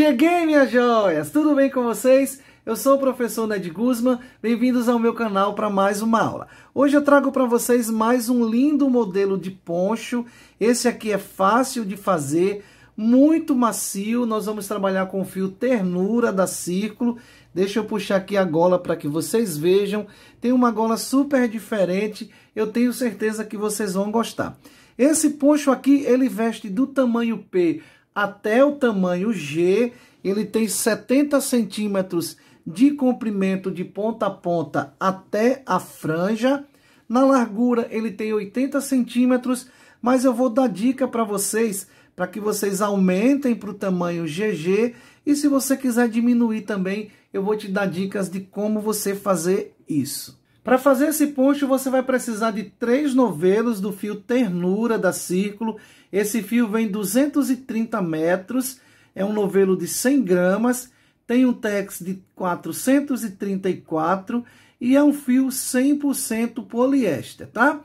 Cheguei, minhas joias! Tudo bem com vocês? Eu sou o professor Ned Guzman, bem-vindos ao meu canal para mais uma aula. Hoje eu trago para vocês mais um lindo modelo de poncho. Esse aqui é fácil de fazer, muito macio. Nós vamos trabalhar com o fio ternura da Círculo. Deixa eu puxar aqui a gola para que vocês vejam. Tem uma gola super diferente, eu tenho certeza que vocês vão gostar. Esse poncho aqui, ele veste do tamanho P até o tamanho G. Ele tem 70 centímetros de comprimento de ponta a ponta até a franja. Na largura ele tem 80 centímetros, mas eu vou dar dica para vocês, para que vocês aumentem para o tamanho GG. E se você quiser diminuir também, eu vou te dar dicas de como você fazer isso. Para fazer esse poncho, você vai precisar de três novelos do fio Ternura da Círculo. Esse fio vem 230 metros, é um novelo de 100 gramas, tem um tex de 434 e é um fio 100% poliéster, tá?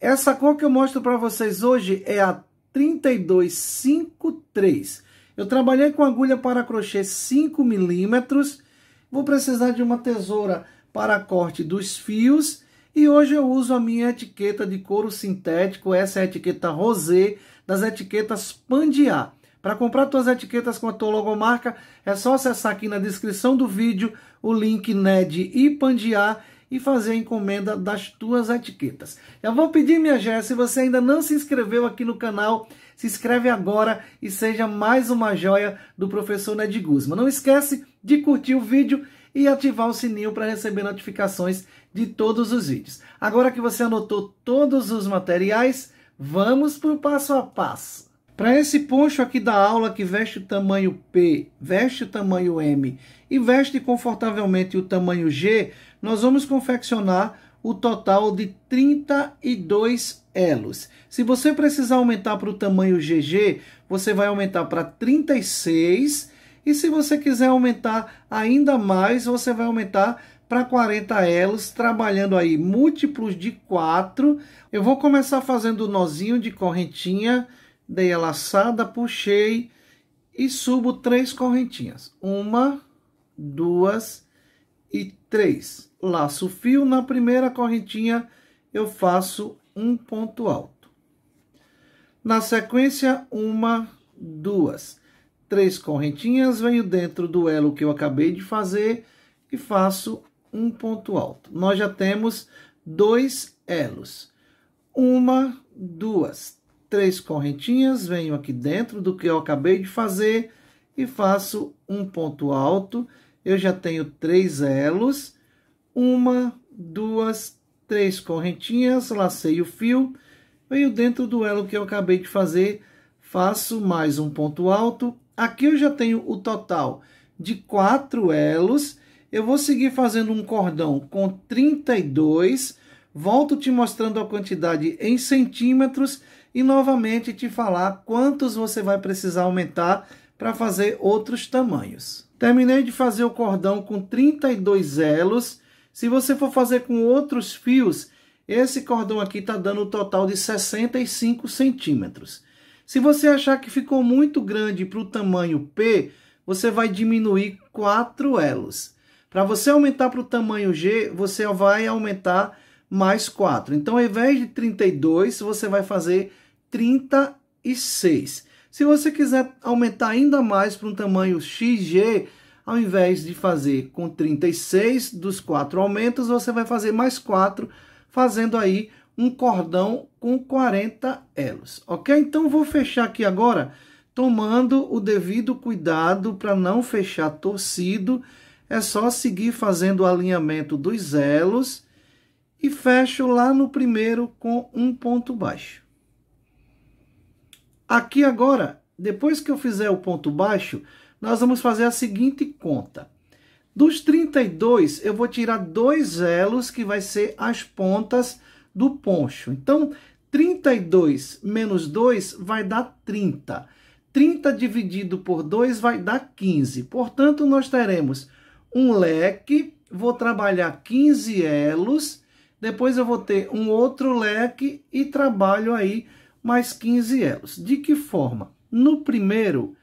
Essa cor que eu mostro para vocês hoje é a 3253. Eu trabalhei com agulha para crochê 5 milímetros. Vou precisar de uma tesoura para corte dos fios. E hoje eu uso a minha etiqueta de couro sintético, essa é a etiqueta Rosé, das etiquetas Pandiá. Para comprar suas etiquetas com a tua logomarca, é só acessar aqui na descrição do vídeo o link NED e Pandiá e fazer a encomenda das tuas etiquetas. Eu vou pedir, minha gente, se você ainda não se inscreveu aqui no canal, se inscreve agora e seja mais uma joia do professor Ned Guzman. Não esquece de curtir o vídeo e ativar o sininho para receber notificações de todos os vídeos. Agora que você anotou todos os materiais, vamos para o passo a passo. Para esse poncho aqui da aula que veste o tamanho P, veste o tamanho M e veste confortavelmente o tamanho G, nós vamos confeccionar o total de 32 elos. Se você precisar aumentar para o tamanho GG, você vai aumentar para 36 e se você quiser aumentar ainda mais, você vai aumentar para 40 elos, trabalhando aí múltiplos de 4. Eu vou começar fazendo o nozinho de correntinha, dei a laçada, puxei e subo três correntinhas. Uma, duas e três. Laço o fio, na primeira correntinha eu faço um ponto alto. Na sequência, uma, duas três correntinhas, venho dentro do elo que eu acabei de fazer e faço um ponto alto. Nós já temos dois elos. Uma, duas, três correntinhas, venho aqui dentro do que eu acabei de fazer e faço um ponto alto. Eu já tenho três elos. Uma, duas, três correntinhas, lacei o fio, venho dentro do elo que eu acabei de fazer, faço mais um ponto alto, Aqui eu já tenho o total de quatro elos. Eu vou seguir fazendo um cordão com 32. Volto te mostrando a quantidade em centímetros e novamente te falar quantos você vai precisar aumentar para fazer outros tamanhos. Terminei de fazer o cordão com 32 elos. Se você for fazer com outros fios, esse cordão aqui está dando o um total de 65 centímetros. Se você achar que ficou muito grande para o tamanho P, você vai diminuir quatro elos. Para você aumentar para o tamanho G, você vai aumentar mais 4. Então, ao invés de 32, você vai fazer 36. Se você quiser aumentar ainda mais para um tamanho XG, ao invés de fazer com 36 dos quatro aumentos, você vai fazer mais 4, fazendo aí um cordão com 40 elos, ok? Então vou fechar aqui agora, tomando o devido cuidado para não fechar torcido, é só seguir fazendo o alinhamento dos elos e fecho lá no primeiro com um ponto baixo. Aqui agora, depois que eu fizer o ponto baixo, nós vamos fazer a seguinte conta. Dos 32, eu vou tirar dois elos, que vai ser as pontas do poncho. Então, 32 menos 2 vai dar 30. 30 dividido por 2 vai dar 15. Portanto, nós teremos um leque, vou trabalhar 15 elos, depois eu vou ter um outro leque e trabalho aí mais 15 elos. De que forma? No primeiro,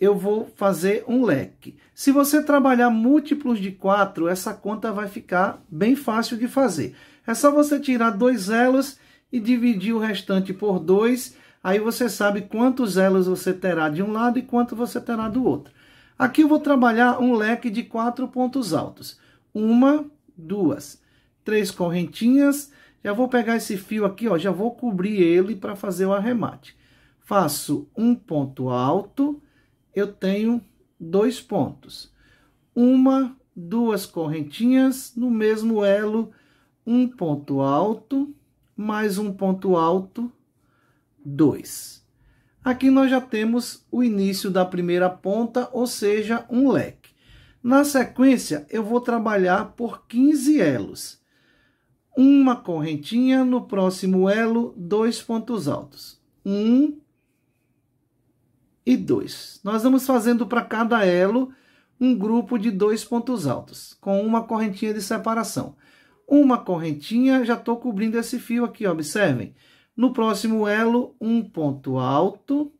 eu vou fazer um leque. Se você trabalhar múltiplos de 4, essa conta vai ficar bem fácil de fazer. É só você tirar dois elos e dividir o restante por dois. Aí você sabe quantos elos você terá de um lado e quanto você terá do outro. Aqui eu vou trabalhar um leque de quatro pontos altos. Uma, duas, três correntinhas. Já vou pegar esse fio aqui, ó, já vou cobrir ele para fazer o arremate. Faço um ponto alto, eu tenho dois pontos. Uma, duas correntinhas no mesmo elo um ponto alto, mais um ponto alto, dois. Aqui nós já temos o início da primeira ponta, ou seja, um leque. Na sequência, eu vou trabalhar por 15 elos. Uma correntinha, no próximo elo, dois pontos altos. Um e dois. Nós vamos fazendo para cada elo um grupo de dois pontos altos, com uma correntinha de separação uma correntinha, já estou cobrindo esse fio aqui, ó, observem. No próximo elo, um ponto alto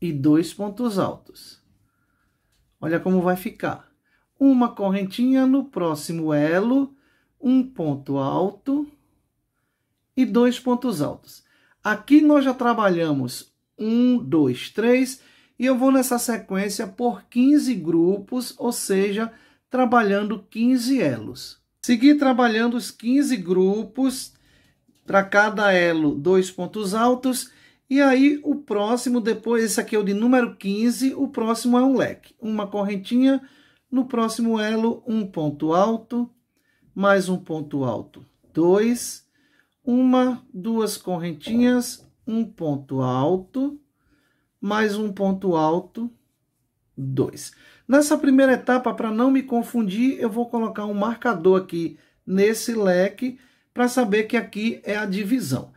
e dois pontos altos. Olha como vai ficar. Uma correntinha no próximo elo, um ponto alto e dois pontos altos. Aqui nós já trabalhamos um, dois, três, e eu vou nessa sequência por 15 grupos, ou seja, trabalhando 15 elos. Seguir trabalhando os 15 grupos, para cada elo, dois pontos altos. E aí, o próximo, depois, esse aqui é o de número 15, o próximo é um leque. Uma correntinha, no próximo elo, um ponto alto, mais um ponto alto, dois, uma, duas correntinhas, um ponto alto, mais um ponto alto, dois. Nessa primeira etapa, para não me confundir, eu vou colocar um marcador aqui nesse leque para saber que aqui é a divisão.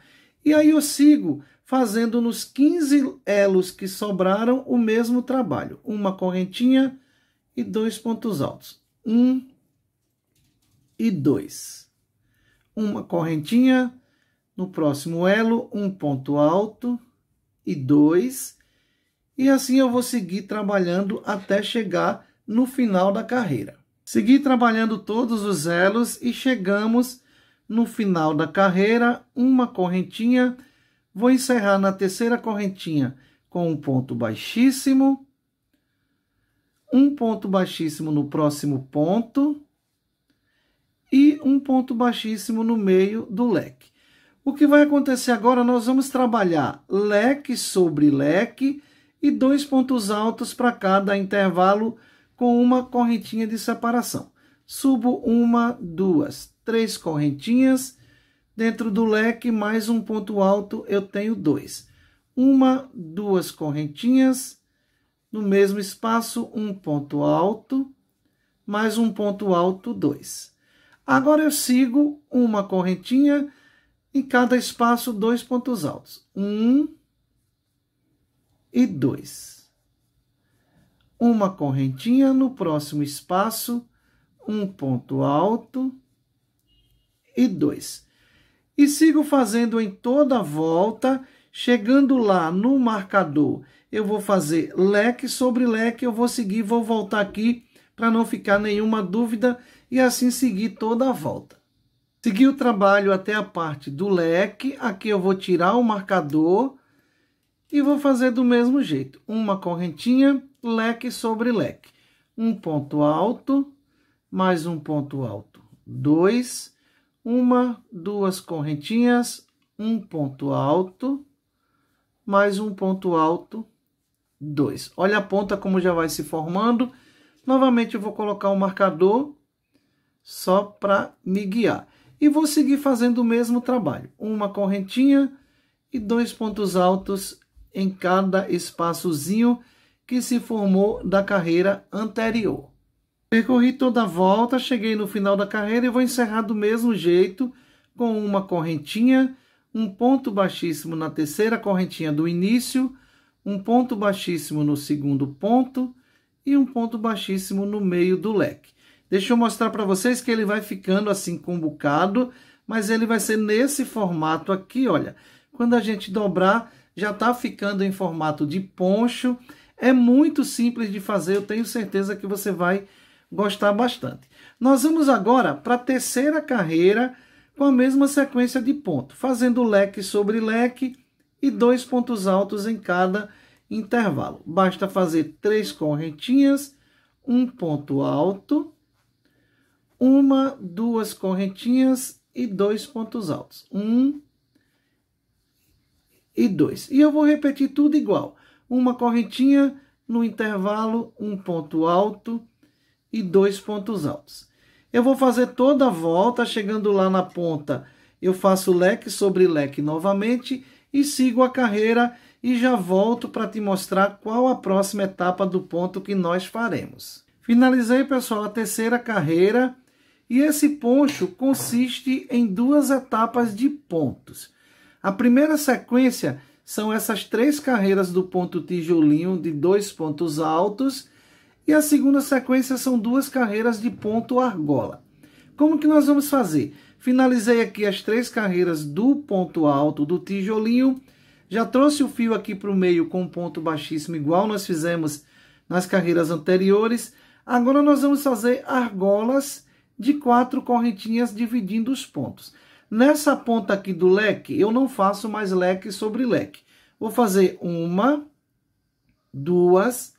E aí eu sigo fazendo nos 15 elos que sobraram o mesmo trabalho. Uma correntinha e dois pontos altos. Um e dois. Uma correntinha, no próximo elo, um ponto alto e dois. E assim eu vou seguir trabalhando até chegar no final da carreira. Segui trabalhando todos os elos e chegamos no final da carreira, uma correntinha. Vou encerrar na terceira correntinha com um ponto baixíssimo, um ponto baixíssimo no próximo ponto e um ponto baixíssimo no meio do leque. O que vai acontecer agora? Nós vamos trabalhar leque sobre leque e dois pontos altos para cada intervalo com uma correntinha de separação. Subo uma, duas, três correntinhas. Dentro do leque, mais um ponto alto, eu tenho dois. Uma, duas correntinhas. No mesmo espaço, um ponto alto, mais um ponto alto, dois. Agora eu sigo uma correntinha, em cada espaço, dois pontos altos. Um, e 2. Uma correntinha no próximo espaço, um ponto alto e 2. E sigo fazendo em toda a volta, chegando lá no marcador, eu vou fazer leque sobre leque, eu vou seguir, vou voltar aqui para não ficar nenhuma dúvida e assim seguir toda a volta. Segui o trabalho até a parte do leque, aqui eu vou tirar o marcador, e vou fazer do mesmo jeito. Uma correntinha, leque sobre leque. Um ponto alto, mais um ponto alto. Dois, uma, duas correntinhas, um ponto alto, mais um ponto alto, dois. Olha a ponta como já vai se formando. Novamente eu vou colocar um marcador só para me guiar. E vou seguir fazendo o mesmo trabalho. Uma correntinha e dois pontos altos em cada espaçozinho que se formou da carreira anterior. Percorri toda a volta, cheguei no final da carreira e vou encerrar do mesmo jeito, com uma correntinha, um ponto baixíssimo na terceira correntinha do início, um ponto baixíssimo no segundo ponto e um ponto baixíssimo no meio do leque. Deixa eu mostrar para vocês que ele vai ficando assim combucado, mas ele vai ser nesse formato aqui, olha. Quando a gente dobrar, já está ficando em formato de poncho. É muito simples de fazer, eu tenho certeza que você vai gostar bastante. Nós vamos agora para a terceira carreira com a mesma sequência de ponto, fazendo leque sobre leque e dois pontos altos em cada intervalo. Basta fazer três correntinhas, um ponto alto, uma, duas correntinhas e dois pontos altos. Um, e 2. E eu vou repetir tudo igual. Uma correntinha no intervalo, um ponto alto e dois pontos altos. Eu vou fazer toda a volta, chegando lá na ponta, eu faço leque sobre leque novamente e sigo a carreira e já volto para te mostrar qual a próxima etapa do ponto que nós faremos. Finalizei, pessoal, a terceira carreira e esse poncho consiste em duas etapas de pontos. A primeira sequência são essas três carreiras do ponto tijolinho de dois pontos altos e a segunda sequência são duas carreiras de ponto argola. Como que nós vamos fazer? Finalizei aqui as três carreiras do ponto alto do tijolinho, já trouxe o fio aqui para o meio com ponto baixíssimo igual nós fizemos nas carreiras anteriores. Agora nós vamos fazer argolas de quatro correntinhas dividindo os pontos. Nessa ponta aqui do leque, eu não faço mais leque sobre leque. Vou fazer uma, duas,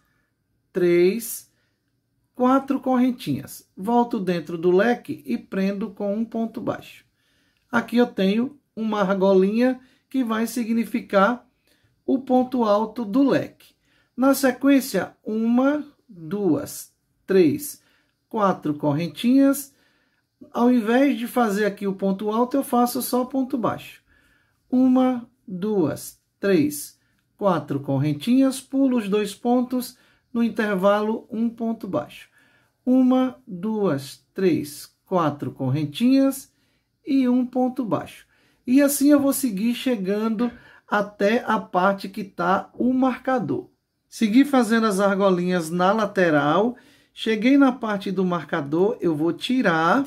três, quatro correntinhas. Volto dentro do leque e prendo com um ponto baixo. Aqui eu tenho uma argolinha que vai significar o ponto alto do leque. Na sequência, uma, duas, três, quatro correntinhas ao invés de fazer aqui o ponto alto, eu faço só o ponto baixo. Uma, duas, três, quatro correntinhas, pulo os dois pontos no intervalo um ponto baixo. Uma, duas, três, quatro correntinhas e um ponto baixo. E assim eu vou seguir chegando até a parte que está o marcador. Segui fazendo as argolinhas na lateral, cheguei na parte do marcador, eu vou tirar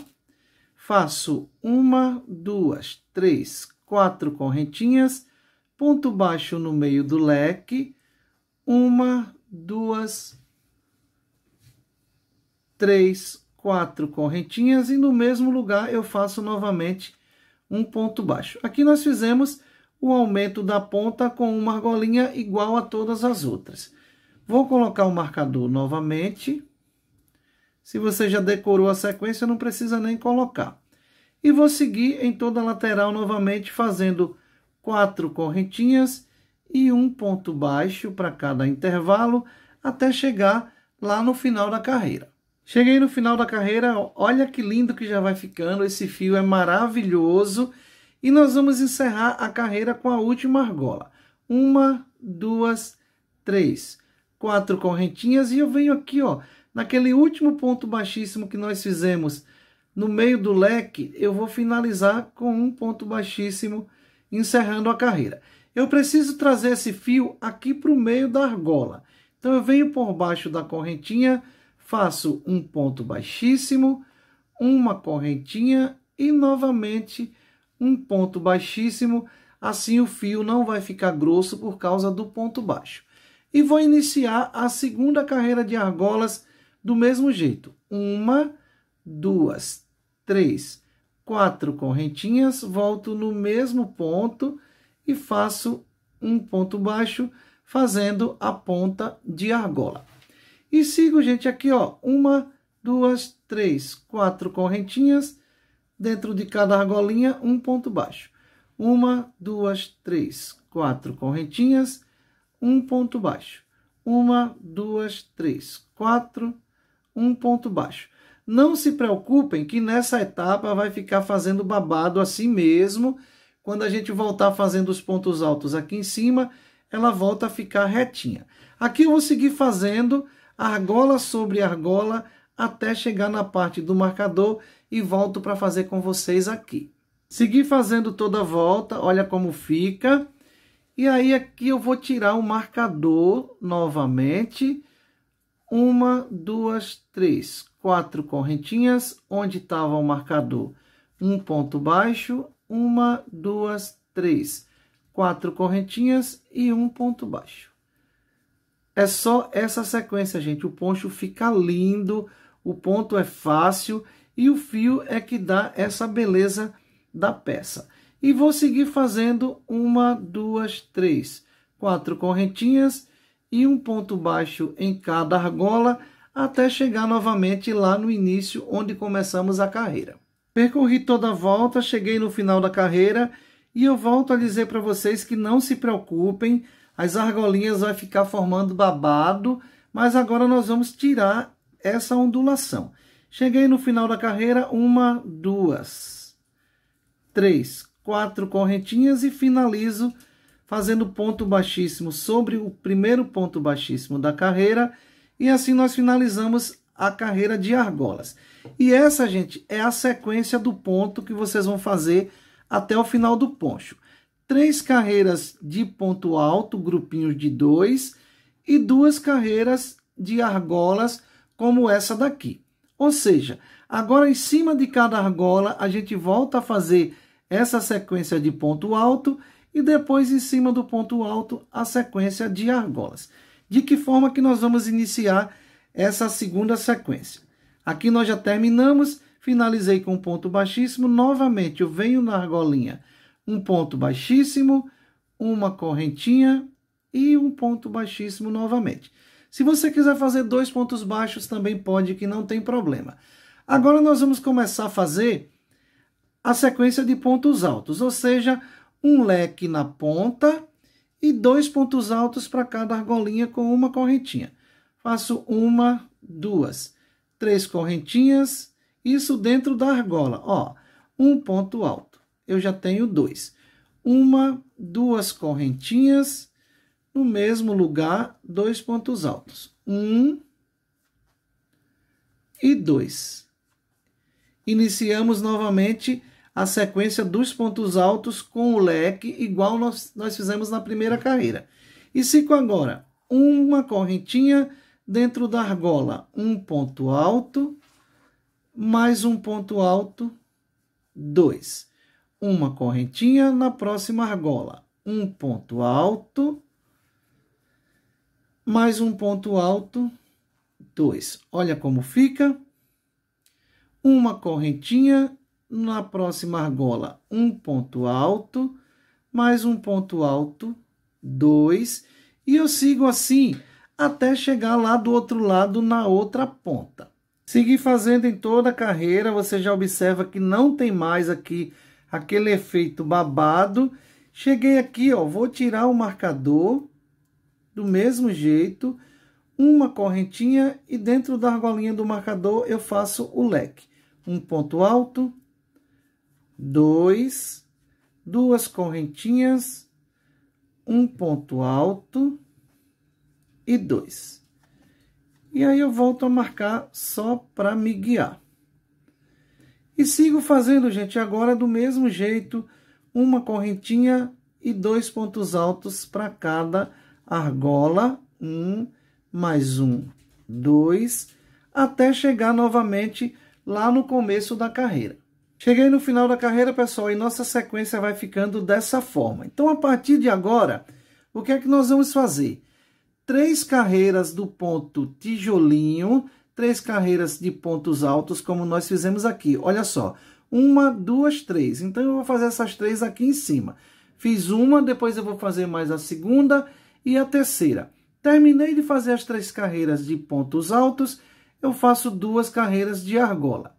faço uma, duas, três, quatro correntinhas, ponto baixo no meio do leque, uma, duas, três, quatro correntinhas, e no mesmo lugar eu faço novamente um ponto baixo. Aqui nós fizemos o aumento da ponta com uma argolinha igual a todas as outras. Vou colocar o marcador novamente. Se você já decorou a sequência, não precisa nem colocar. E vou seguir em toda a lateral novamente, fazendo quatro correntinhas e um ponto baixo para cada intervalo, até chegar lá no final da carreira. Cheguei no final da carreira, olha que lindo que já vai ficando, esse fio é maravilhoso. E nós vamos encerrar a carreira com a última argola. Uma, duas, três, quatro correntinhas e eu venho aqui, ó, naquele último ponto baixíssimo que nós fizemos no meio do leque, eu vou finalizar com um ponto baixíssimo, encerrando a carreira. Eu preciso trazer esse fio aqui para o meio da argola. Então, eu venho por baixo da correntinha, faço um ponto baixíssimo, uma correntinha e novamente um ponto baixíssimo. Assim, o fio não vai ficar grosso por causa do ponto baixo. E vou iniciar a segunda carreira de argolas do mesmo jeito, uma, duas, três, quatro correntinhas, volto no mesmo ponto e faço um ponto baixo, fazendo a ponta de argola. E sigo, gente, aqui, ó, uma, duas, três, quatro correntinhas, dentro de cada argolinha, um ponto baixo. Uma, duas, três, quatro correntinhas, um ponto baixo. Uma, duas, três, quatro, um ponto baixo. Não se preocupem que nessa etapa vai ficar fazendo babado assim mesmo. Quando a gente voltar fazendo os pontos altos aqui em cima, ela volta a ficar retinha. Aqui eu vou seguir fazendo argola sobre argola até chegar na parte do marcador e volto para fazer com vocês aqui. Seguir fazendo toda a volta, olha como fica. E aí aqui eu vou tirar o marcador novamente uma, duas, três, quatro correntinhas, onde estava o marcador, um ponto baixo, uma, duas, três, quatro correntinhas e um ponto baixo. É só essa sequência, gente. O poncho fica lindo, o ponto é fácil e o fio é que dá essa beleza da peça. E vou seguir fazendo uma, duas, três, quatro correntinhas e um ponto baixo em cada argola até chegar novamente lá no início onde começamos a carreira. Percorri toda a volta, cheguei no final da carreira e eu volto a dizer para vocês que não se preocupem, as argolinhas vai ficar formando babado, mas agora nós vamos tirar essa ondulação. Cheguei no final da carreira, uma, duas, três, quatro correntinhas e finalizo fazendo ponto baixíssimo sobre o primeiro ponto baixíssimo da carreira, e assim nós finalizamos a carreira de argolas. E essa, gente, é a sequência do ponto que vocês vão fazer até o final do poncho. Três carreiras de ponto alto, grupinhos de dois, e duas carreiras de argolas, como essa daqui. Ou seja, agora em cima de cada argola, a gente volta a fazer essa sequência de ponto alto e depois em cima do ponto alto a sequência de argolas. De que forma que nós vamos iniciar essa segunda sequência? Aqui nós já terminamos, finalizei com um ponto baixíssimo, novamente eu venho na argolinha, um ponto baixíssimo, uma correntinha e um ponto baixíssimo novamente. Se você quiser fazer dois pontos baixos também pode, que não tem problema. Agora nós vamos começar a fazer a sequência de pontos altos, ou seja, um leque na ponta e dois pontos altos para cada argolinha com uma correntinha. Faço uma, duas, três correntinhas, isso dentro da argola. Ó, um ponto alto, eu já tenho dois. Uma, duas correntinhas, no mesmo lugar, dois pontos altos. Um e dois. Iniciamos novamente a sequência dos pontos altos com o leque, igual nós, nós fizemos na primeira carreira. E cinco agora, uma correntinha dentro da argola, um ponto alto, mais um ponto alto, dois. Uma correntinha na próxima argola, um ponto alto, mais um ponto alto, dois. Olha como fica. Uma correntinha na próxima argola, um ponto alto, mais um ponto alto, dois, e eu sigo assim até chegar lá do outro lado na outra ponta. Seguir fazendo em toda a carreira, você já observa que não tem mais aqui aquele efeito babado. Cheguei aqui, ó, vou tirar o marcador do mesmo jeito, uma correntinha e dentro da argolinha do marcador eu faço o leque. Um ponto alto, dois, duas correntinhas, um ponto alto e dois. E aí eu volto a marcar só para me guiar. E sigo fazendo, gente, agora do mesmo jeito, uma correntinha e dois pontos altos para cada argola, um, mais um, dois, até chegar novamente lá no começo da carreira. Cheguei no final da carreira, pessoal, e nossa sequência vai ficando dessa forma. Então, a partir de agora, o que é que nós vamos fazer? Três carreiras do ponto tijolinho, três carreiras de pontos altos, como nós fizemos aqui. Olha só, uma, duas, três. Então, eu vou fazer essas três aqui em cima. Fiz uma, depois eu vou fazer mais a segunda e a terceira. Terminei de fazer as três carreiras de pontos altos, eu faço duas carreiras de argola.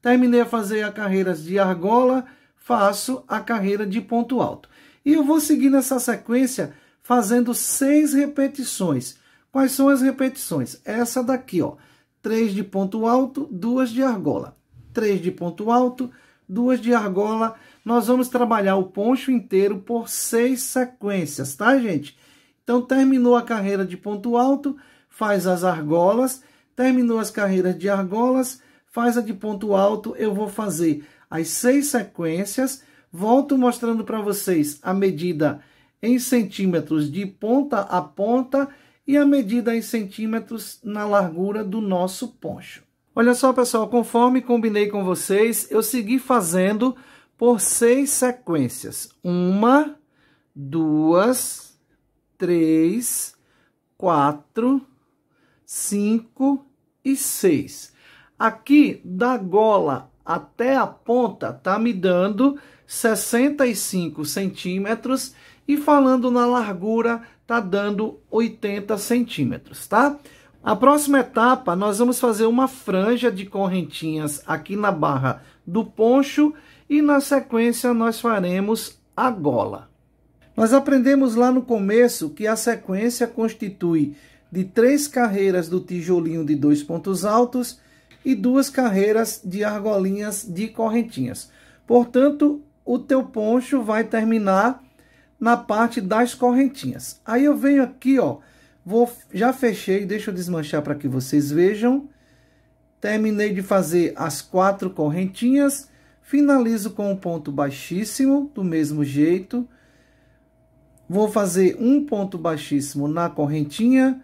Terminei a fazer a carreira de argola, faço a carreira de ponto alto. E eu vou seguir nessa sequência fazendo seis repetições. Quais são as repetições? Essa daqui, ó. Três de ponto alto, duas de argola. Três de ponto alto, duas de argola. Nós vamos trabalhar o poncho inteiro por seis sequências, tá, gente? Então, terminou a carreira de ponto alto, faz as argolas. Terminou as carreiras de argolas, faz a de ponto alto, eu vou fazer as seis sequências, volto mostrando para vocês a medida em centímetros de ponta a ponta e a medida em centímetros na largura do nosso poncho. Olha só, pessoal, conforme combinei com vocês, eu segui fazendo por seis sequências. Uma, duas, três, quatro, cinco e seis. Aqui, da gola até a ponta, tá me dando 65 centímetros e falando na largura, tá dando 80 centímetros, tá? A próxima etapa, nós vamos fazer uma franja de correntinhas aqui na barra do poncho e na sequência nós faremos a gola. Nós aprendemos lá no começo que a sequência constitui de três carreiras do tijolinho de dois pontos altos e duas carreiras de argolinhas de correntinhas. Portanto, o teu poncho vai terminar na parte das correntinhas. Aí eu venho aqui, ó, vou já fechei, deixa eu desmanchar para que vocês vejam. Terminei de fazer as quatro correntinhas, finalizo com um ponto baixíssimo, do mesmo jeito. Vou fazer um ponto baixíssimo na correntinha,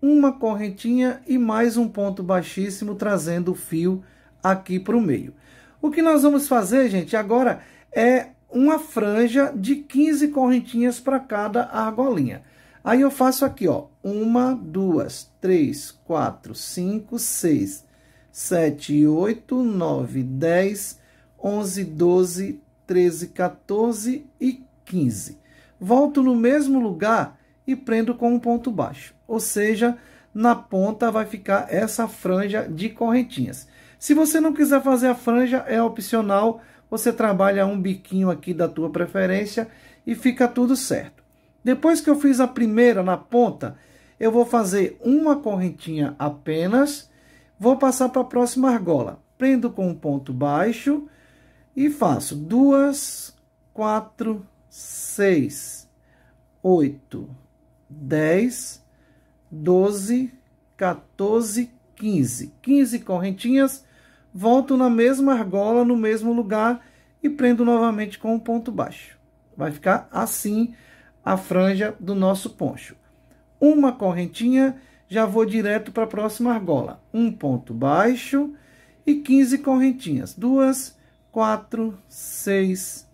uma correntinha e mais um ponto baixíssimo, trazendo o fio aqui para o meio. O que nós vamos fazer, gente, agora é uma franja de 15 correntinhas para cada argolinha. Aí eu faço aqui, ó, uma, duas, três, quatro, cinco, seis, sete, oito, nove, dez, onze, doze, treze, 14 e quinze. Volto no mesmo lugar e prendo com um ponto baixo. Ou seja, na ponta vai ficar essa franja de correntinhas. Se você não quiser fazer a franja, é opcional. Você trabalha um biquinho aqui da tua preferência e fica tudo certo. Depois que eu fiz a primeira na ponta, eu vou fazer uma correntinha apenas. Vou passar para a próxima argola. Prendo com um ponto baixo e faço duas, quatro, seis, oito, dez, 12, 14, 15. 15 correntinhas, volto na mesma argola, no mesmo lugar e prendo novamente com um ponto baixo. Vai ficar assim a franja do nosso poncho. Uma correntinha, já vou direto para a próxima argola. Um ponto baixo e 15 correntinhas. Duas, quatro, seis,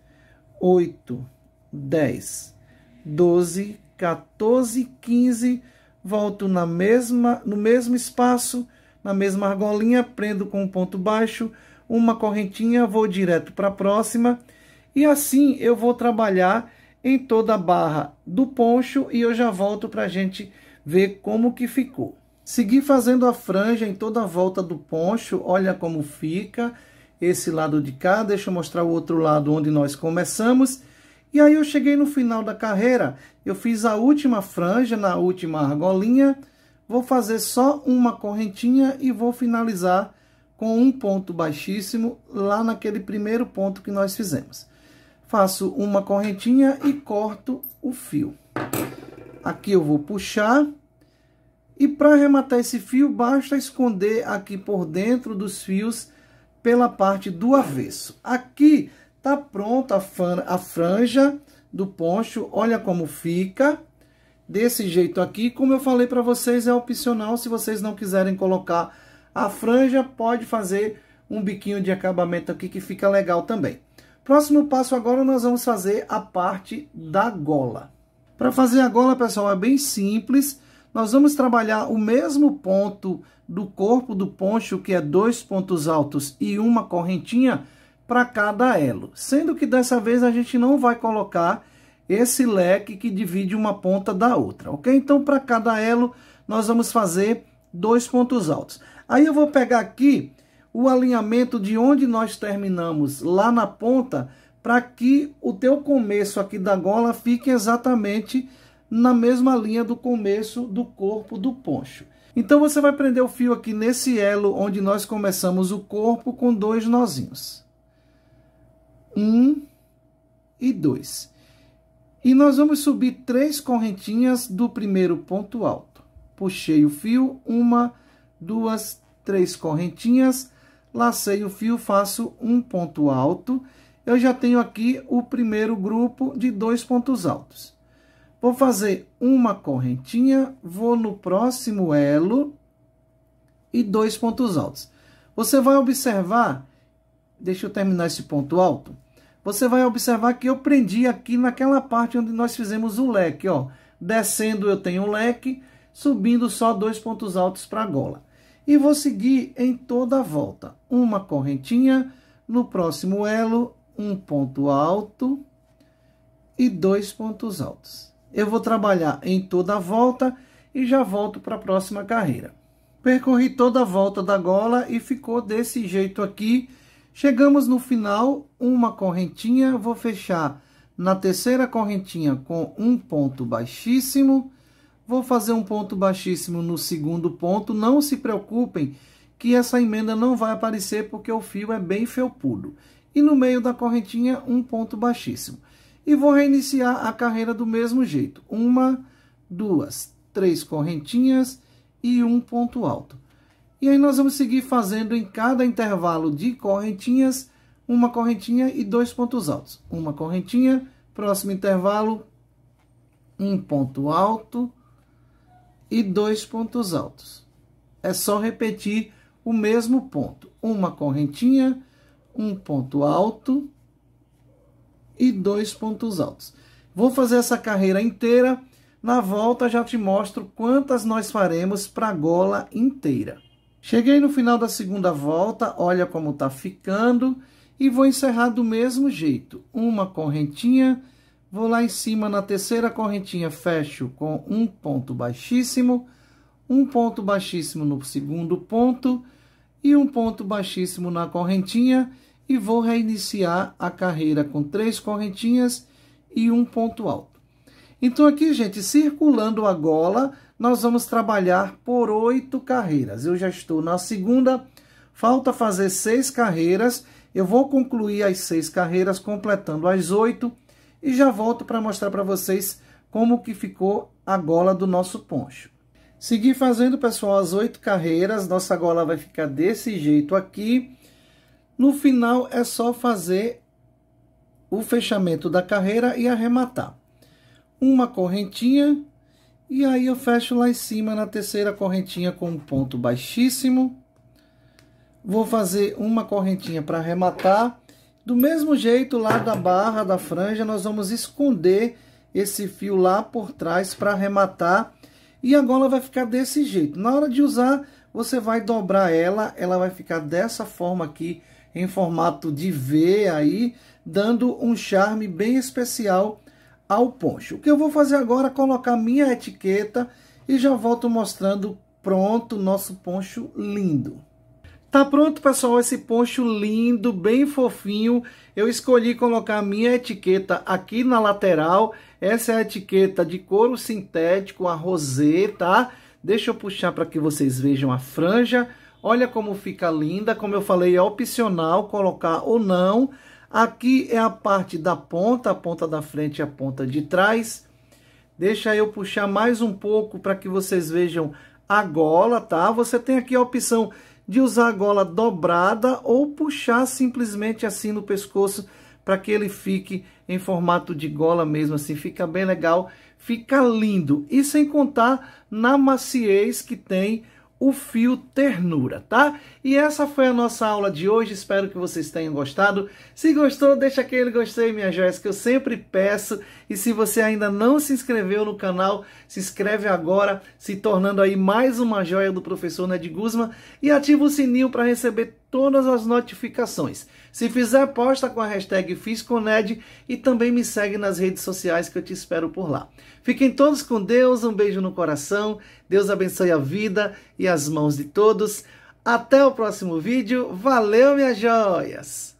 oito, dez, doze, 14, 15, volto na mesma, no mesmo espaço, na mesma argolinha, prendo com um ponto baixo, uma correntinha, vou direto para a próxima. E assim eu vou trabalhar em toda a barra do poncho e eu já volto para a gente ver como que ficou. Segui fazendo a franja em toda a volta do poncho, olha como fica esse lado de cá. Deixa eu mostrar o outro lado onde nós começamos. E aí eu cheguei no final da carreira, eu fiz a última franja na última argolinha, vou fazer só uma correntinha e vou finalizar com um ponto baixíssimo lá naquele primeiro ponto que nós fizemos. Faço uma correntinha e corto o fio. Aqui eu vou puxar e para arrematar esse fio basta esconder aqui por dentro dos fios pela parte do avesso. Aqui Tá pronta a franja do poncho, olha como fica. Desse jeito aqui, como eu falei para vocês, é opcional. Se vocês não quiserem colocar a franja, pode fazer um biquinho de acabamento aqui que fica legal também. Próximo passo agora nós vamos fazer a parte da gola. Para fazer a gola, pessoal, é bem simples. Nós vamos trabalhar o mesmo ponto do corpo do poncho, que é dois pontos altos e uma correntinha, para cada elo. Sendo que dessa vez a gente não vai colocar esse leque que divide uma ponta da outra, ok? Então, para cada elo, nós vamos fazer dois pontos altos. Aí eu vou pegar aqui o alinhamento de onde nós terminamos lá na ponta, para que o teu começo aqui da gola fique exatamente na mesma linha do começo do corpo do poncho. Então você vai prender o fio aqui nesse elo onde nós começamos o corpo com dois nozinhos. 1 e 2. E nós vamos subir três correntinhas do primeiro ponto alto. Puxei o fio, uma, duas, três correntinhas, lacei o fio, faço um ponto alto. Eu já tenho aqui o primeiro grupo de dois pontos altos. Vou fazer uma correntinha, vou no próximo elo e dois pontos altos. Você vai observar Deixa eu terminar esse ponto alto. Você vai observar que eu prendi aqui naquela parte onde nós fizemos o leque, ó. Descendo eu tenho um leque, subindo só dois pontos altos para a gola. E vou seguir em toda a volta. Uma correntinha, no próximo elo, um ponto alto e dois pontos altos. Eu vou trabalhar em toda a volta e já volto para a próxima carreira. Percorri toda a volta da gola e ficou desse jeito aqui, Chegamos no final, uma correntinha, vou fechar na terceira correntinha com um ponto baixíssimo. Vou fazer um ponto baixíssimo no segundo ponto. Não se preocupem que essa emenda não vai aparecer porque o fio é bem felpudo. E no meio da correntinha, um ponto baixíssimo. E vou reiniciar a carreira do mesmo jeito. Uma, duas, três correntinhas e um ponto alto. E aí nós vamos seguir fazendo em cada intervalo de correntinhas, uma correntinha e dois pontos altos. Uma correntinha, próximo intervalo, um ponto alto e dois pontos altos. É só repetir o mesmo ponto. Uma correntinha, um ponto alto e dois pontos altos. Vou fazer essa carreira inteira. Na volta já te mostro quantas nós faremos para a gola inteira. Cheguei no final da segunda volta, olha como tá ficando e vou encerrar do mesmo jeito. Uma correntinha, vou lá em cima na terceira correntinha, fecho com um ponto baixíssimo, um ponto baixíssimo no segundo ponto e um ponto baixíssimo na correntinha e vou reiniciar a carreira com três correntinhas e um ponto alto. Então aqui, gente, circulando a gola, nós vamos trabalhar por oito carreiras. Eu já estou na segunda, falta fazer seis carreiras. Eu vou concluir as seis carreiras, completando as oito, e já volto para mostrar para vocês como que ficou a gola do nosso poncho. Seguir fazendo, pessoal, as oito carreiras, nossa gola vai ficar desse jeito aqui. No final é só fazer o fechamento da carreira e arrematar. Uma correntinha, e aí eu fecho lá em cima na terceira correntinha com um ponto baixíssimo. Vou fazer uma correntinha para arrematar. Do mesmo jeito lá da barra da franja, nós vamos esconder esse fio lá por trás para arrematar. E a gola vai ficar desse jeito. Na hora de usar, você vai dobrar ela, ela vai ficar dessa forma aqui, em formato de V aí, dando um charme bem especial ao poncho. O que eu vou fazer agora é colocar minha etiqueta e já volto mostrando pronto nosso poncho lindo. Tá pronto, pessoal, esse poncho lindo, bem fofinho. Eu escolhi colocar a minha etiqueta aqui na lateral. Essa é a etiqueta de couro sintético, a rosé, tá? Deixa eu puxar para que vocês vejam a franja. Olha como fica linda, como eu falei, é opcional colocar ou não. Aqui é a parte da ponta, a ponta da frente e a ponta de trás. Deixa eu puxar mais um pouco para que vocês vejam a gola, tá? Você tem aqui a opção de usar a gola dobrada ou puxar simplesmente assim no pescoço para que ele fique em formato de gola mesmo assim. Fica bem legal, fica lindo. E sem contar na maciez que tem o fio ternura, tá? E essa foi a nossa aula de hoje, espero que vocês tenham gostado. Se gostou, deixa aquele gostei, minha joias, que eu sempre peço. E se você ainda não se inscreveu no canal, se inscreve agora, se tornando aí mais uma joia do professor Ned Guzman e ativa o sininho para receber todas as notificações. Se fizer, posta com a hashtag FiscoNed e também me segue nas redes sociais que eu te espero por lá. Fiquem todos com Deus, um beijo no coração, Deus abençoe a vida e as mãos de todos. Até o próximo vídeo, valeu minhas joias!